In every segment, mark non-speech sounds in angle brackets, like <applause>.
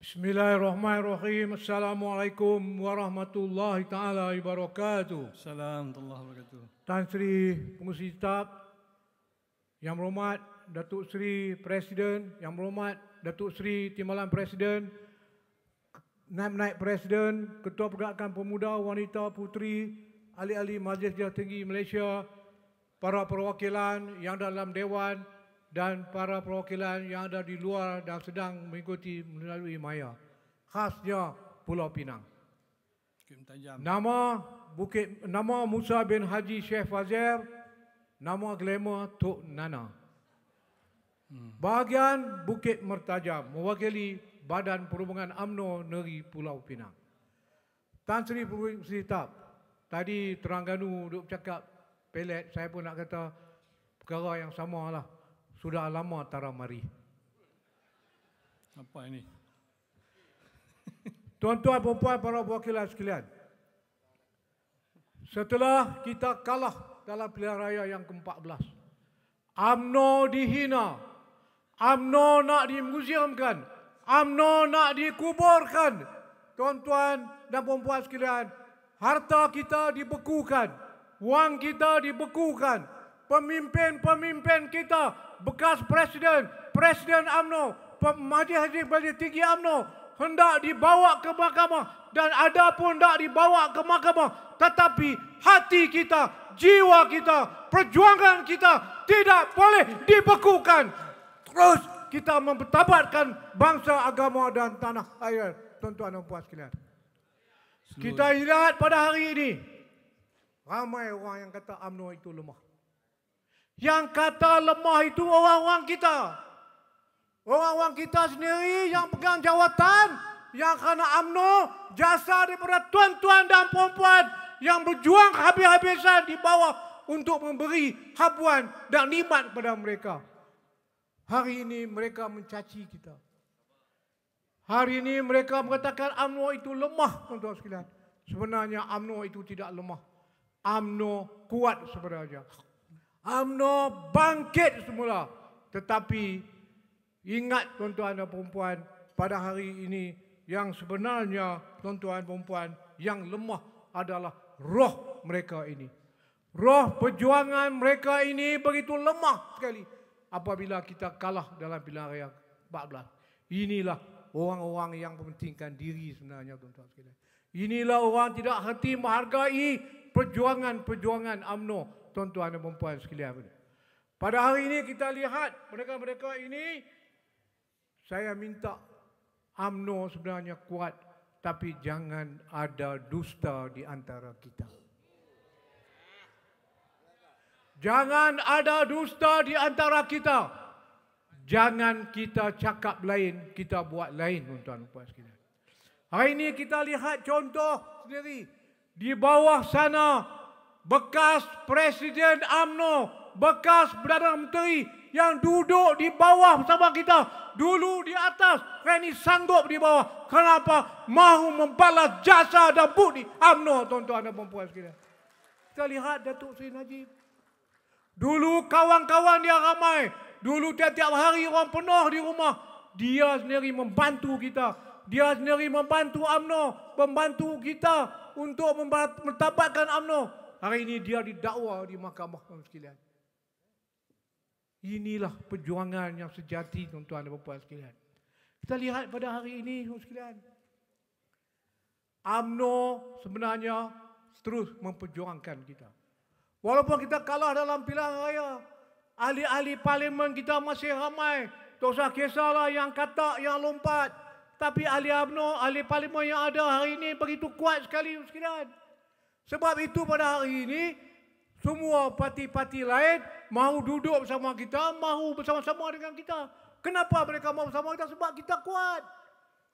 Bismillahirrahmanirrahim. Assalamualaikum warahmatullahi taala wabarakatuh. Salam warahmatullahi wabarakatuh. Tan Sri Pengerusi Kitab Yang Berhormat Datuk Sri Presiden, Yang Berhormat Datuk Sri Timbalan Presiden, Naib Naib Presiden, Ketua Pergerakan Pemuda Wanita Putri Ahli-ahli Majlis Jawatan Tinggi Malaysia, para perwakilan yang dalam dewan, dan para perwakilan yang ada di luar dan sedang mengikuti melalui maya. Khasnya Pulau Pinang. Nama Bukit nama Musa bin Haji Syekh Fazir, nama glamour Tok Nana. Hmm. Bahagian Bukit Mertajam mewakili Badan Perhubungan AMNO Negeri Pulau Pinang. Tan Sri Perwik Sri tadi Terangganu duk cakap pelet, saya pun nak kata perkara yang sama lah. Sudah lama tara mari. Apa ini? <laughs> Tuan-tuan, puan-puan, para wakilan sekalian. Setelah kita kalah dalam pilihan raya yang ke-14. UMNO dihina. UMNO nak dimuziumkan. UMNO nak dikuburkan. Tuan-tuan dan puan-puan sekalian. Harta kita dibekukan. Wang kita dibekukan pemimpin-pemimpin kita, bekas Presiden, Presiden Amno, Majlis Haji Majlis Tinggi UMNO, hendak dibawa ke mahkamah dan ada pun hendak dibawa ke mahkamah. Tetapi hati kita, jiwa kita, perjuangan kita tidak boleh dibekukan. Terus kita mempertabatkan bangsa, agama dan tanah air. Tuan-tuan dan puan sekalian. Kita lihat pada hari ini, ramai orang yang kata Amno itu lemah. Yang kata lemah itu orang-orang kita. Orang-orang kita sendiri yang pegang jawatan, yang kena amno, jasa daripada tuan-tuan dan puan-puan yang berjuang habis-habisan di bawah untuk memberi habuan dan nikmat kepada mereka. Hari ini mereka mencaci kita. Hari ini mereka mengatakan amno itu lemah untuk sekalian. Sebenarnya amno itu tidak lemah. Amno kuat sebenarnya. UMNO bangkit semula. Tetapi ingat tuan-tuan dan perempuan pada hari ini yang sebenarnya tuan-tuan dan perempuan yang lemah adalah roh mereka ini. Roh perjuangan mereka ini begitu lemah sekali apabila kita kalah dalam pilihan raya 14. Inilah orang-orang yang mementingkan diri sebenarnya tuan-tuan sekalian. Inilah orang tidak henti menghargai perjuangan-perjuangan Amno. -perjuangan tuan-tuan dan perempuan sekalian. Pada hari ini kita lihat mereka-mereka ini, saya minta UMNO sebenarnya kuat tapi jangan ada dusta di antara kita. Jangan ada dusta di antara kita. Jangan kita cakap lain, kita buat lain tuan-tuan dan puan Hari ini kita lihat contoh sendiri. Di bawah sana bekas Presiden Amno, bekas Perdana Menteri yang duduk di bawah bersama kita. Dulu di atas, kini sanggup di bawah. Kenapa? Mahu membalas jasa dan budi Amno, tuan-tuan dan perempuan sekalian. Kita lihat Datuk Seri Najib. Dulu kawan-kawan dia ramai. Dulu tiap-tiap hari orang penuh di rumah. Dia sendiri membantu kita. Dia sendiri membantu Amno, Membantu kita untuk mentabatkan Amno hari ini dia didakwa di mahkamah sekalian. Inilah perjuangan yang sejati tuan-tuan dan puan-puan sekalian. Kita lihat pada hari ini sekalian. AMNO sebenarnya terus memperjuangkan kita. Walaupun kita kalah dalam pilihan raya, ahli-ahli parlimen kita masih ramai. Tak usah kisahlah yang katak, yang lompat. Tapi ahli AMNO ahli parlimen yang ada hari ini begitu kuat sekali sekalian. Sebab itu pada hari ini semua parti-parti lain mahu duduk bersama kita, mahu bersama-sama dengan kita. Kenapa mereka mahu bersama kita? Sebab kita kuat.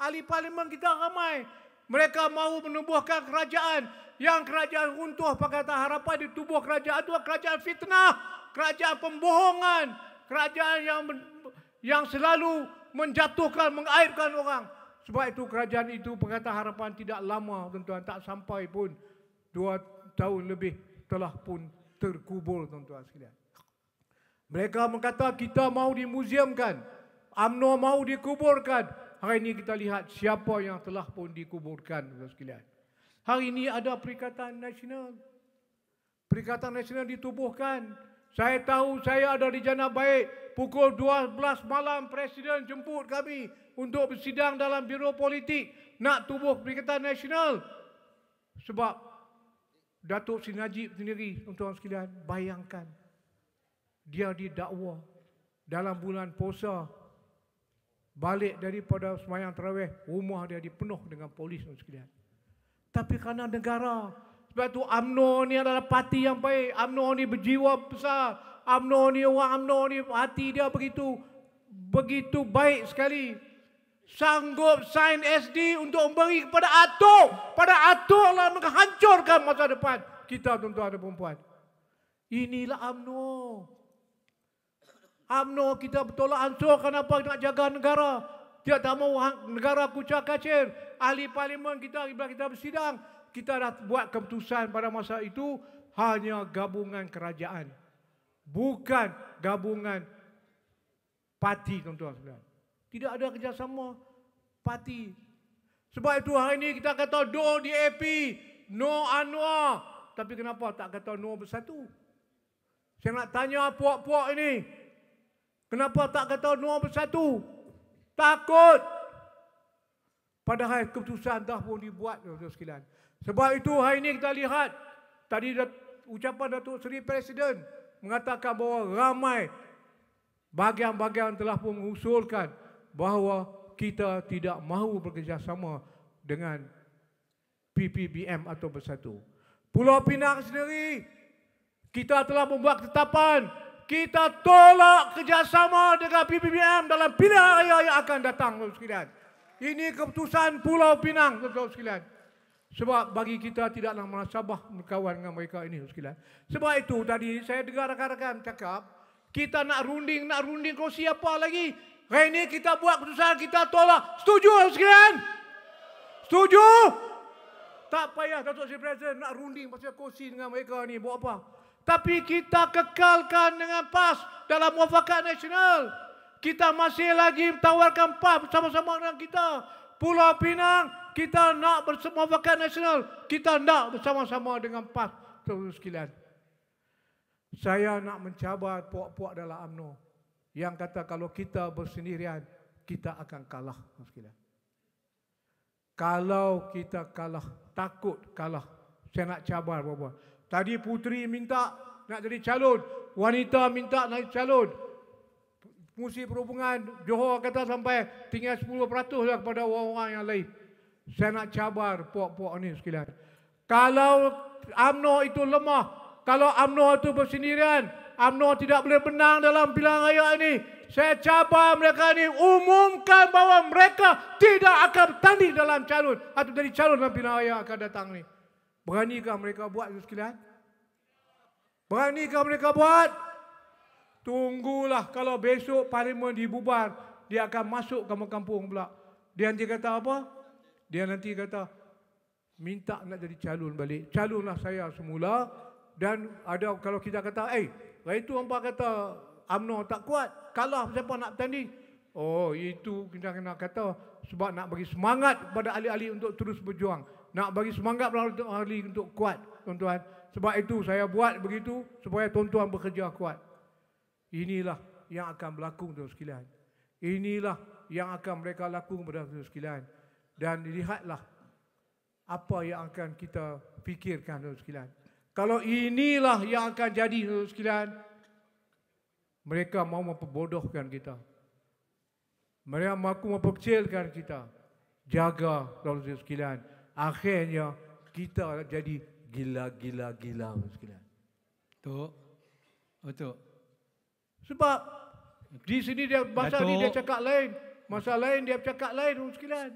Ahli parlimen kita ramai. Mereka mahu menumbuhkan kerajaan. Yang kerajaan runtuh pakai tak harapan di tubuh kerajaan itu kerajaan fitnah. Kerajaan pembohongan. Kerajaan yang yang selalu menjatuhkan, mengaibkan orang. Sebab itu kerajaan itu pengata harapan tidak lama tuan-tuan. Tak sampai pun dua tahun lebih telah pun terkubur tuan-tuan sekalian. Mereka mengatakan kita mau dimuziumkan, amno mau dikuburkan. Hari ini kita lihat siapa yang telah pun dikuburkan tuan-tuan sekalian. Hari ini ada Perikatan Nasional. Perikatan Nasional ditubuhkan. Saya tahu saya ada di jana baik. Pukul 12 malam Presiden jemput kami untuk bersidang dalam Biro Politik nak tubuh Perikatan Nasional. Sebab Datuk Sri Najib sendiri, tuan-tuan sekalian, bayangkan dia didakwa dalam bulan puasa balik daripada semayang terawih, rumah dia dipenuh dengan polis tuan sekalian. Tapi kerana negara, sebab tu UMNO ni adalah parti yang baik, UMNO ni berjiwa besar, UMNO ni orang UMNO ni hati dia begitu begitu baik sekali sanggup sign SD untuk memberi kepada atuk. Pada atuk lah menghancurkan masa depan kita tuan-tuan dan perempuan. Inilah UMNO. UMNO kita bertolak ansur kenapa kita nak jaga negara. Dia tak mahu ha- negara kucar kacir. Ahli parlimen kita, bila kita bersidang, kita dah buat keputusan pada masa itu hanya gabungan kerajaan. Bukan gabungan parti tuan-tuan. Tidak ada kerjasama parti. Sebab itu hari ini kita kata do DAP, no Anwar. Tapi kenapa tak kata no bersatu? Saya nak tanya puak-puak ini. Kenapa tak kata no bersatu? Takut. Padahal keputusan dah pun dibuat. Sekilan. Sebab itu hari ini kita lihat. Tadi ucapan Datuk Seri Presiden mengatakan bahawa ramai bahagian-bahagian telah pun mengusulkan bahawa kita tidak mahu bekerjasama dengan PPBM atau bersatu. Pulau Pinang sendiri, kita telah membuat ketetapan. Kita tolak kerjasama dengan PPBM dalam pilihan raya yang akan datang. Ini keputusan Pulau Pinang. Sebab bagi kita tidak nak merasabah berkawan dengan mereka ini. Sebab itu tadi saya dengar rakan-rakan cakap, kita nak runding, nak runding kerusi apa lagi? Hari ini kita buat keputusan kita tolak. Setuju sekalian? Setuju? Tak payah Datuk Sri Presiden nak runding pasal kursi dengan mereka ni buat apa. Tapi kita kekalkan dengan PAS dalam muafakat nasional. Kita masih lagi tawarkan PAS bersama-sama dengan kita. Pulau Pinang, kita nak bersama muafakat nasional. Kita nak bersama-sama dengan PAS. Terus sekalian. Saya nak mencabar puak-puak dalam UMNO yang kata kalau kita bersendirian kita akan kalah sekalian. Kalau kita kalah, takut kalah. Saya nak cabar bapa. Tadi putri minta nak jadi calon, wanita minta nak jadi calon. Fungsi perhubungan Johor kata sampai tinggal 10% lah kepada orang-orang yang lain. Saya nak cabar puak-puak ni sekalian. Kalau AMNO itu lemah, kalau AMNO itu bersendirian, UMNO tidak boleh menang dalam pilihan raya ini. Saya cabar mereka ini umumkan bahawa mereka tidak akan bertanding dalam calon atau dari calon dalam pilihan raya akan datang ini. Beranikah mereka buat itu sekalian? Beranikah mereka buat? Tunggulah kalau besok parlimen dibubar, dia akan masuk ke kampung pula. Dia nanti kata apa? Dia nanti kata, minta nak jadi calon balik. Calonlah saya semula, dan ada kalau kita kata, eh, hari itu hampa kata UMNO tak kuat, kalah siapa nak bertanding. Oh, itu kita kena kata sebab nak bagi semangat kepada ahli-ahli untuk terus berjuang. Nak bagi semangat pada ahli untuk kuat, tuan-tuan. Sebab itu saya buat begitu supaya tuan-tuan bekerja kuat. Inilah yang akan berlaku untuk sekalian. Inilah yang akan mereka lakukan pada untuk sekalian. Dan lihatlah apa yang akan kita fikirkan untuk sekalian. Kalau inilah yang akan jadi sekalian, mereka mau memperbodohkan kita. Mereka mahu memperkecilkan kita. Jaga kalau sekalian. Akhirnya kita jadi gila-gila-gila sekalian. Tok. Oh, Sebab di sini dia bahasa ni dia cakap lain. Masa lain dia cakap lain sekalian.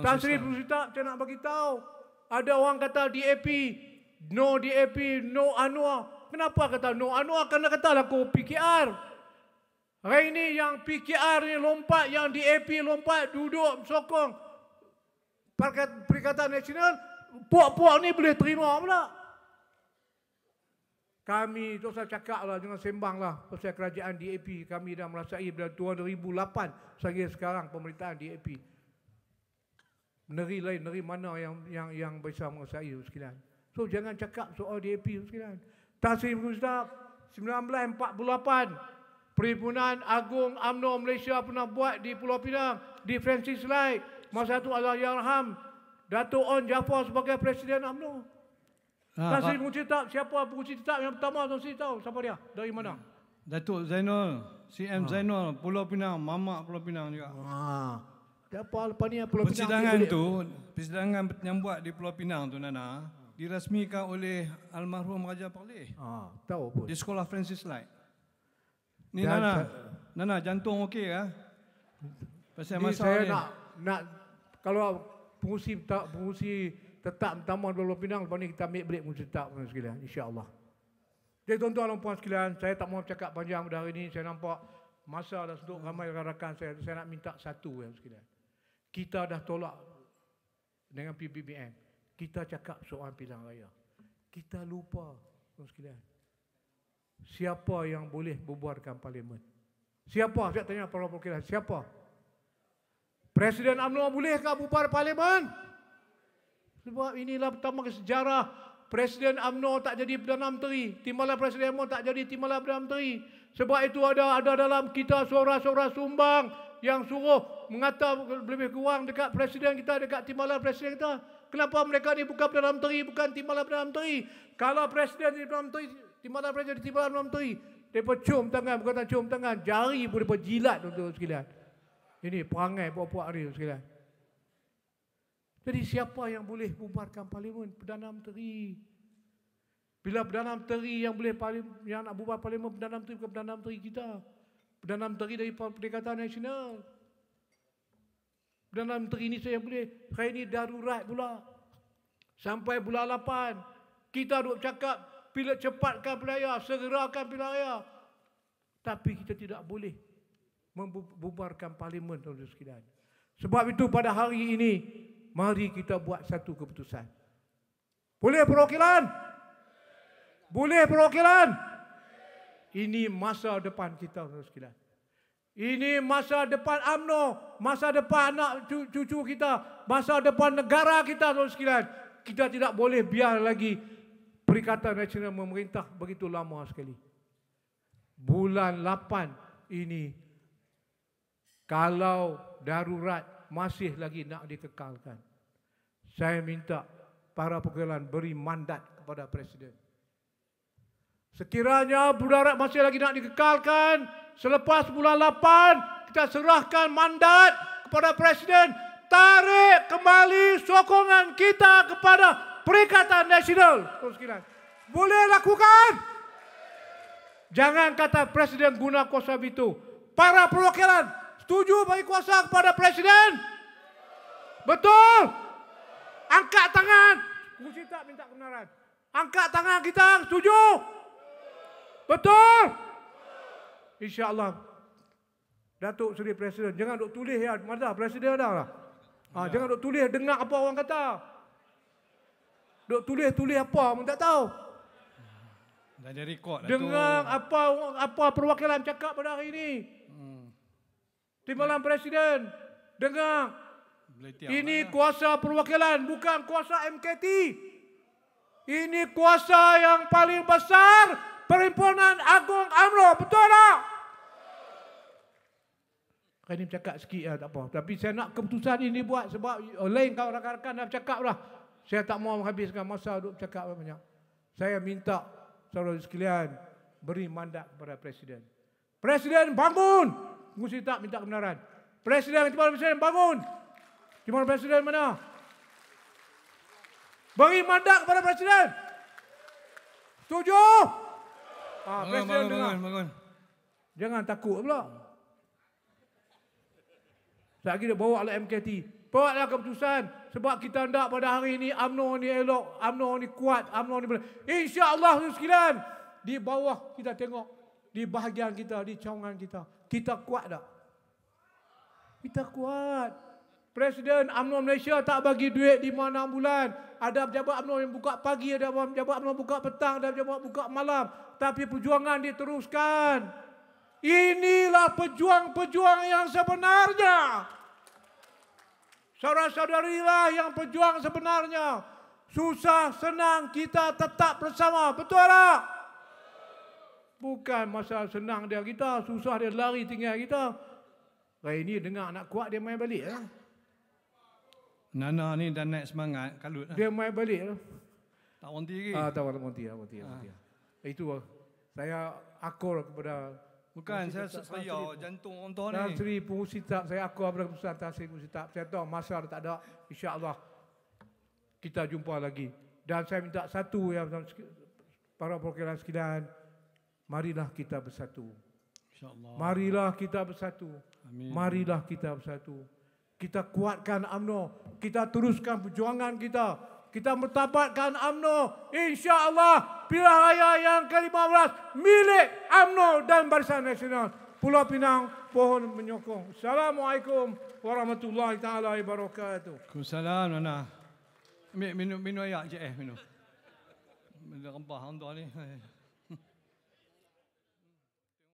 Tan Sri Pusita saya nak bagi tahu. Ada orang kata DAP no DAP, no Anwar. Kenapa kata no Anwar? Kerana kata aku PKR. Hari ini yang PKR ni lompat, yang DAP lompat, duduk sokong Perikatan Nasional, puak-puak ni boleh terima pula. Kami, tu saya cakap lah, jangan sembang lah pasal kerajaan DAP. Kami dah merasai dari tahun 2008 sehingga sekarang pemerintahan DAP. Negeri lain, negeri mana yang yang yang bisa merasai sekalian. So jangan cakap soal DAP sekalian. Tasrif Gustaf 1948 Perhimpunan Agung UMNO Malaysia pernah buat di Pulau Pinang di Francis Lai. Masa itu Allah Yarham Datuk On Jafar sebagai Presiden UMNO. Ha, ah, ah. Tasrif Gusti siapa Gusti Tetap yang pertama tu saya tahu siapa dia? Dari mana? Datuk Zainal, CM ha. Ah. Zainal, Pulau Pinang, Mama Pulau Pinang juga. Ha. Siapa lepas ni Pulau Pinang? Persidangan tu, persidangan yang buat di Pulau Pinang tu Nana, ha. Dirasmikan oleh almarhum Raja Perleh. Ha, ah, tahu pun. Di sekolah Francis Light. Ni Dan Nana, ta- Nana jantung okey ke? Ya? Pasal masa saya ni. nak, nak, kalau pengusi, tak, pengusi tetap tambah dua puluh pinang, lepas ni kita ambil balik pengusi tetap pun sekalian, insyaAllah. Jadi tuan-tuan dan puan sekalian, saya tak mau cakap panjang pada hari ini, saya nampak masa dah sedut ramai rakan-rakan saya, saya nak minta satu yang sekalian. Kita dah tolak dengan PBBM kita cakap soal pilihan raya. Kita lupa, tuan sekalian. Siapa yang boleh bubarkan parlimen? Siapa? Saya tanya para perwakilan, siapa? Presiden UMNO bolehkah bubar parlimen? Sebab inilah pertama sejarah Presiden UMNO tak jadi Perdana Menteri. Timbalan Presiden UMNO tak jadi Timbalan Perdana Menteri. Sebab itu ada ada dalam kita suara-suara sumbang yang suruh mengata lebih kurang dekat Presiden kita, dekat Timbalan Presiden kita kenapa mereka ni bukan Perdana Menteri, bukan timbalan Perdana Menteri. Kalau Presiden jadi Perdana Menteri, timbalan Presiden jadi timbalan Perdana Menteri. Mereka cium tangan, bukan tak cium tangan. Jari pun mereka jilat untuk sekalian. Ini perangai puak-puak dia sekalian. Jadi siapa yang boleh bubarkan parlimen? Perdana Menteri. Bila Perdana Menteri yang boleh parlimen, yang nak bubar parlimen, Perdana Menteri bukan Perdana Menteri kita. Perdana Menteri dari Perdekatan Nasional. Perdana Menteri ini saya boleh. Hari ini darurat pula. Sampai bulan 8. Kita duk cakap bila cepatkan pilihan raya, segerakan pilihan raya. Tapi kita tidak boleh membubarkan parlimen tuan sekalian. Sebab itu pada hari ini mari kita buat satu keputusan. Boleh perwakilan? Boleh perwakilan? Ini masa depan kita tuan sekalian. Ini masa depan amno, masa depan anak cucu kita, masa depan negara kita tuan sekalian. Kita tidak boleh biar lagi Perikatan Nasional memerintah begitu lama sekali. Bulan 8 ini kalau darurat masih lagi nak dikekalkan. Saya minta para pegelan beri mandat kepada Presiden. Sekiranya budarat masih lagi nak dikekalkan selepas bulan 8, kita serahkan mandat kepada Presiden tarik kembali sokongan kita kepada Perikatan Nasional. Oh, Boleh lakukan? Jangan kata Presiden guna kuasa itu. Para perwakilan setuju bagi kuasa kepada Presiden? Betul? Angkat tangan. Mesti tak minta kebenaran. Angkat tangan kita setuju. Setuju. Betul? InsyaAllah. Datuk Seri Presiden, jangan duk tulis ya. Mazhar, Presiden ada lah. Ha, ya. Jangan duk tulis, dengar apa orang kata. Duk tulis, tulis apa, pun tak tahu. Dah jadi kot, Datuk. Lah dengar apa, apa perwakilan cakap pada hari ini. Hmm. Timbalan ya. Presiden, dengar. Ini lah. kuasa perwakilan, bukan kuasa MKT. Ini kuasa yang paling besar. Perhimpunan Agung UMNO, betul tak? Kan ni bercakap sikit lah, tak apa. Tapi saya nak keputusan ini buat sebab oh, lain kau rakan-rakan nak bercakap lah. Saya tak mau menghabiskan masa duduk bercakap banyak. Saya minta saudara sekalian beri mandat kepada Presiden. Presiden bangun! Mesti tak minta kebenaran. Presiden, Timur Presiden bangun! Timur Presiden mana? Beri mandat kepada Presiden! Tujuh. Ah, bangun, bangun, bangun, bangun, bangun. Jangan takut pula. Sebab kita bawa lah MKT. Bawa lah keputusan. Sebab kita nak pada hari ini UMNO ni elok. UMNO ni kuat. UMNO ni boleh. Allah sekalian. Di bawah kita tengok. Di bahagian kita. Di cawangan kita. Kita kuat tak? Kita kuat. Presiden UMNO Malaysia tak bagi duit di mana bulan. Ada pejabat UMNO yang buka pagi, ada pejabat UMNO buka petang, ada pejabat buka malam. Tapi perjuangan diteruskan. Inilah pejuang-pejuang yang sebenarnya. Saudara-saudarilah yang pejuang sebenarnya. Susah, senang kita tetap bersama. Betul tak? Bukan masa senang dia kita, susah dia lari tinggal kita. Hari lah, ini dengar nak kuat dia main balik. ya. Nana ni dah naik semangat, kalut lah. Dia mai balik lah. Tak wanti lagi? Ah, tak wanti, tak wanti. Ah. Eh, itu lah. Saya akur kepada... Bukan, saya saya jantung orang tuan ni. Dalam seri pengusi saya akur kepada Ustaz Tasir pengusi Saya tahu masa tak ada, Insya Allah kita jumpa lagi. Dan saya minta satu yang para perkiraan sekalian, marilah kita bersatu. InsyaAllah. Marilah kita bersatu. Amin. Marilah kita bersatu kita kuatkan AMNO, kita teruskan perjuangan kita, kita mertabatkan UMNO, insyaAllah pilihan raya yang ke-15 milik AMNO dan Barisan Nasional. Pulau Pinang, pohon menyokong. Assalamualaikum warahmatullahi ta'ala wabarakatuh. Assalamualaikum warahmatullahi Minum, minum ayak je eh, minum. Minum rempah, hantar ni.